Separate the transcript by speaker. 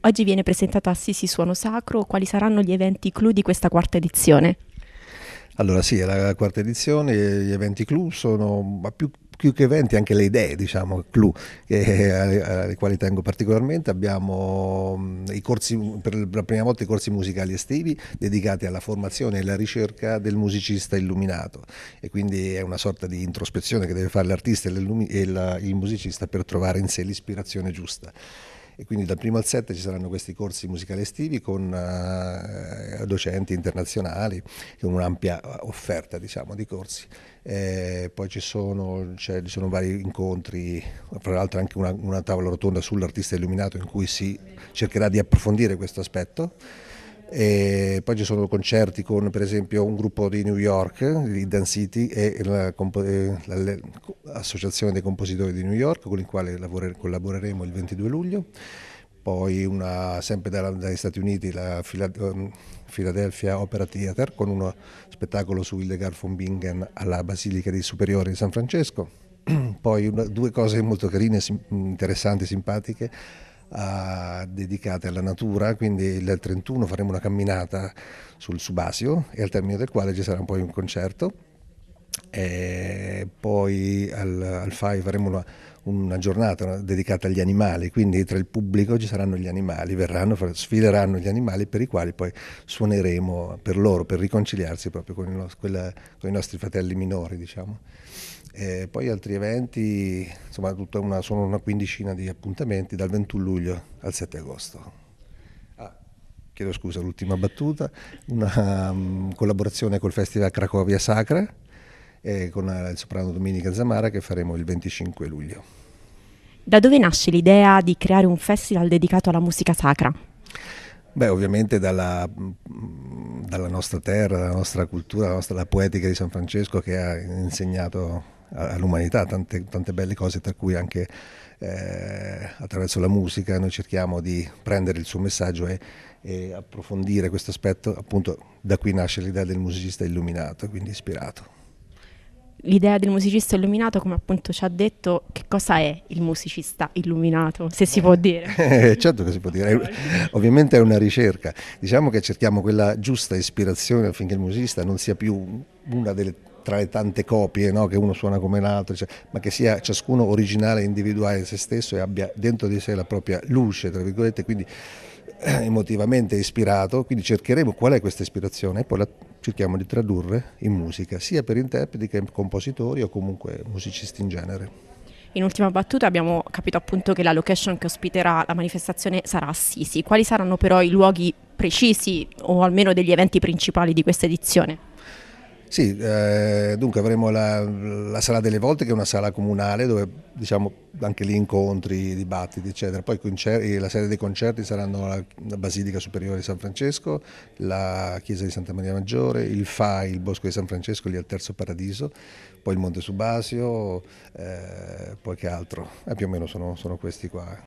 Speaker 1: Oggi viene presentata Assisi Suono Sacro, quali saranno gli eventi clou di questa quarta edizione?
Speaker 2: Allora sì, è la quarta edizione, gli eventi clou sono più, più che eventi anche le idee, diciamo, clou, alle, quali tengo particolarmente. Abbiamo mm, corsi, per la prima volta i corsi musicali estivi dedicati alla formazione e alla ricerca del musicista illuminato e quindi è una sorta di introspezione che deve fare l'artista e, e la, il musicista per trovare in sé l'ispirazione giusta e quindi dal primo al 7 ci saranno questi corsi musicali estivi con eh, docenti internazionali, con un'ampia offerta diciamo, di corsi. Eh, poi ci sono, cioè, ci sono, vari incontri, fra l'altro anche una, una tavola rotonda sull'artista illuminato in cui si cercherà di approfondire questo aspetto. E eh, poi ci sono concerti con per esempio un gruppo di New York, di Dan City e l'Associazione eh, dei Compositori di New York con il quale collaboreremo il 22 luglio, poi una, sempre da, dagli Stati Uniti la um, Philadelphia Opera Theater con uno spettacolo su Hildegard von Bingen alla Basilica di Superiore di San Francesco, poi una, due cose molto carine, interessanti, simpatiche uh, dedicate alla natura, quindi il 31 faremo una camminata sul Subasio e al termine del quale ci sarà poi un concerto e poi al, al FAI faremo una, una, giornata dedicata agli animali, quindi tra il pubblico ci saranno gli animali, verranno, sfileranno gli animali per i quali poi suoneremo per loro, per riconciliarsi proprio con, il, quella, con i nostri fratelli minori. Diciamo. E poi altri eventi, insomma una, sono una quindicina di appuntamenti dal 21 luglio al 7 agosto ah, chiedo scusa, l'ultima battuta, una um, collaborazione col Festival Cracovia Sacra eh, con il soprano Domenica Zamara che faremo il 25 luglio.
Speaker 1: Da dove nasce l'idea di creare un festival dedicato alla musica sacra?
Speaker 2: Beh, ovviamente dalla, mm, dalla nostra terra, dalla nostra cultura, dalla nostra, la poetica di San Francesco che ha insegnato all'umanità tante, tante, belle cose, tra cui anche eh, attraverso la musica noi cerchiamo di prendere il suo messaggio e, e approfondire questo aspetto, appunto da qui nasce l'idea del musicista illuminato, quindi ispirato
Speaker 1: l'idea del musicista illuminato, come appunto ci ha detto, che cosa è il musicista illuminato, se si può dire? Eh, certo
Speaker 2: che si può dire, ovviamente è una ricerca. Diciamo che cerchiamo quella giusta ispirazione affinché il musicista non sia più una delle tra le tante copie no? che uno suona come l'altro, cioè, ma che sia ciascuno originale, individuale se stesso e abbia dentro di sé la propria luce, tra virgolette, quindi eh, emotivamente ispirato, quindi cercheremo qual è questa ispirazione e poi la cerchiamo di tradurre in musica, sia per interpreti che compositori o comunque musicisti in genere.
Speaker 1: In ultima battuta abbiamo capito appunto che la location che ospiterà la manifestazione sarà Assisi. Quali saranno però i luoghi precisi o almeno degli eventi principali di questa edizione?
Speaker 2: Sì, eh, dunque avremo la, la, Sala delle Volte che è una sala comunale dove diciamo anche lì incontri, dibattiti eccetera, poi concerti, la serie dei concerti saranno la, la, Basilica Superiore di San Francesco, la Chiesa di Santa Maria Maggiore, il FAI, il Bosco di San Francesco lì al Terzo Paradiso, poi il Monte Subasio, eh, poi che altro, eh, più o meno sono, sono questi qua.